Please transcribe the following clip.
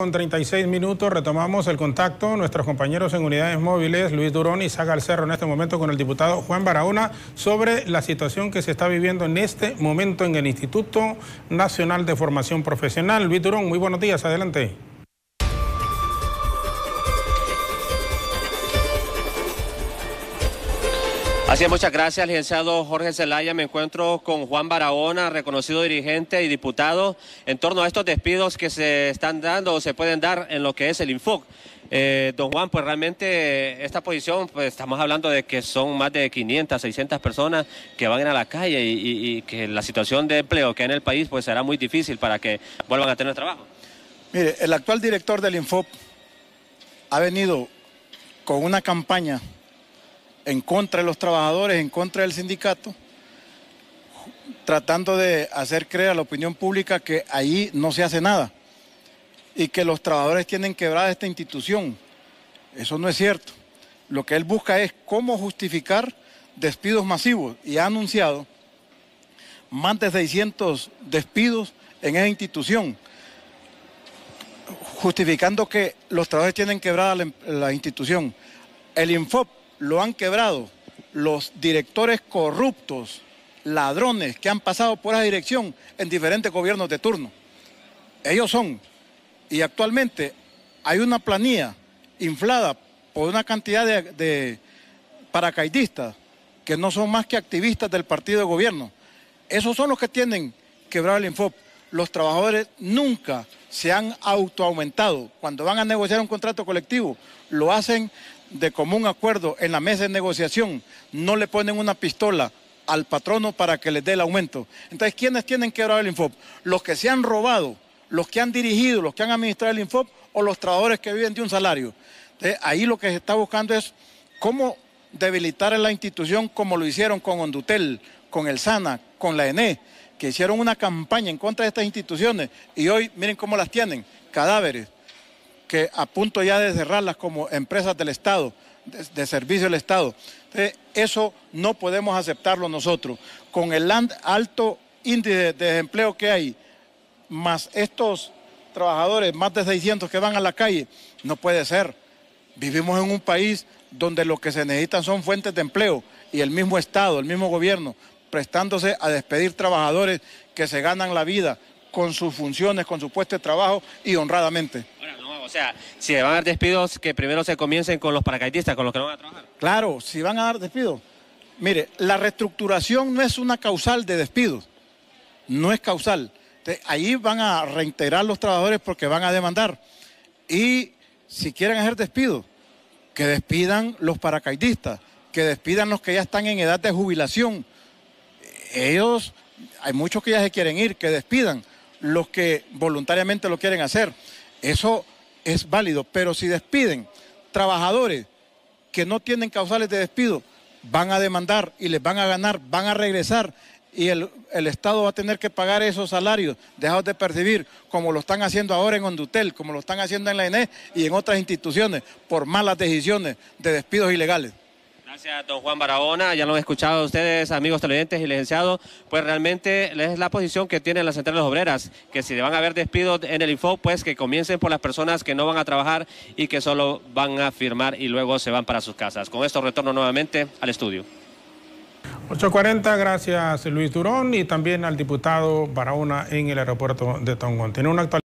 Con 36 minutos retomamos el contacto. Nuestros compañeros en unidades móviles, Luis Durón y Saga Cerro, en este momento con el diputado Juan Barahona, sobre la situación que se está viviendo en este momento en el Instituto Nacional de Formación Profesional. Luis Durón, muy buenos días, adelante. Así es, muchas gracias, licenciado Jorge Zelaya. Me encuentro con Juan Barahona, reconocido dirigente y diputado, en torno a estos despidos que se están dando o se pueden dar en lo que es el Infoc. Eh, don Juan, pues realmente esta posición, pues estamos hablando de que son más de 500, 600 personas que van a la calle y, y que la situación de empleo que hay en el país pues será muy difícil para que vuelvan a tener trabajo. Mire, el actual director del Infoc ha venido con una campaña en contra de los trabajadores, en contra del sindicato, tratando de hacer creer a la opinión pública que ahí no se hace nada y que los trabajadores tienen quebrada esta institución. Eso no es cierto. Lo que él busca es cómo justificar despidos masivos y ha anunciado más de 600 despidos en esa institución, justificando que los trabajadores tienen quebrada la, institución. El Infop lo han quebrado los directores corruptos, ladrones que han pasado por esa dirección en diferentes gobiernos de turno. Ellos son. Y actualmente hay una planilla inflada por una cantidad de, de paracaidistas que no son más que activistas del partido de gobierno. Esos son los que tienen quebrado el Infop. Los trabajadores nunca se han autoaumentado. Cuando van a negociar un contrato colectivo, lo hacen de común acuerdo en la mesa de negociación no le ponen una pistola al patrono para que les dé el aumento. Entonces, ¿quiénes tienen que robar el Infop? Los que se han robado, los que han dirigido, los que han administrado el Infop o los trabajadores que viven de un salario. Entonces, ahí lo que se está buscando es cómo debilitar a la institución como lo hicieron con Ondutel, con el SANA, con la ENE, que hicieron una campaña en contra de estas instituciones y hoy miren cómo las tienen, cadáveres, que a punto ya de cerrarlas como empresas del Estado, de, servicio del Estado. Entonces, eso no podemos aceptarlo nosotros. Con el alto índice de desempleo que hay, más estos trabajadores, más de 600 que van a la calle, no puede ser. Vivimos en un país donde lo que se necesitan son fuentes de empleo y el mismo Estado, el mismo gobierno, prestándose a despedir trabajadores que se ganan la vida con sus funciones, con su puesto de trabajo y honradamente. O sea, si van a dar despidos, que primero se comiencen con los paracaidistas, con los que no van a trabajar. Claro, si van a dar despidos. Mire, la reestructuración no es una causal de despidos. No es causal. ahí van a reintegrar los trabajadores porque van a demandar. Y si quieren hacer despidos, que despidan los paracaidistas, que despidan los que ya están en edad de jubilación. Ellos, hay muchos que ya se quieren ir, que despidan los que voluntariamente lo quieren hacer. Eso es válido, pero si despiden trabajadores que no tienen causales de despido, van a demandar y les van a ganar, van a regresar y el, Estado va a tener que pagar esos salarios dejados de percibir, como lo están haciendo ahora en Ondutel, como lo están haciendo en la ENE e y en otras instituciones, por malas decisiones de despidos ilegales. Gracias, don Juan Barahona. Ya lo han escuchado ustedes, amigos televidentes y licenciados. Pues realmente es la posición que tienen las centrales obreras, que si van a haber despidos en el Info, pues que comiencen por las personas que no van a trabajar y que solo van a firmar y luego se van para sus casas. Con esto retorno nuevamente al estudio. 8.40, gracias Luis Durón y también al diputado Barahona en el aeropuerto de Tongón. Tiene una actualidad.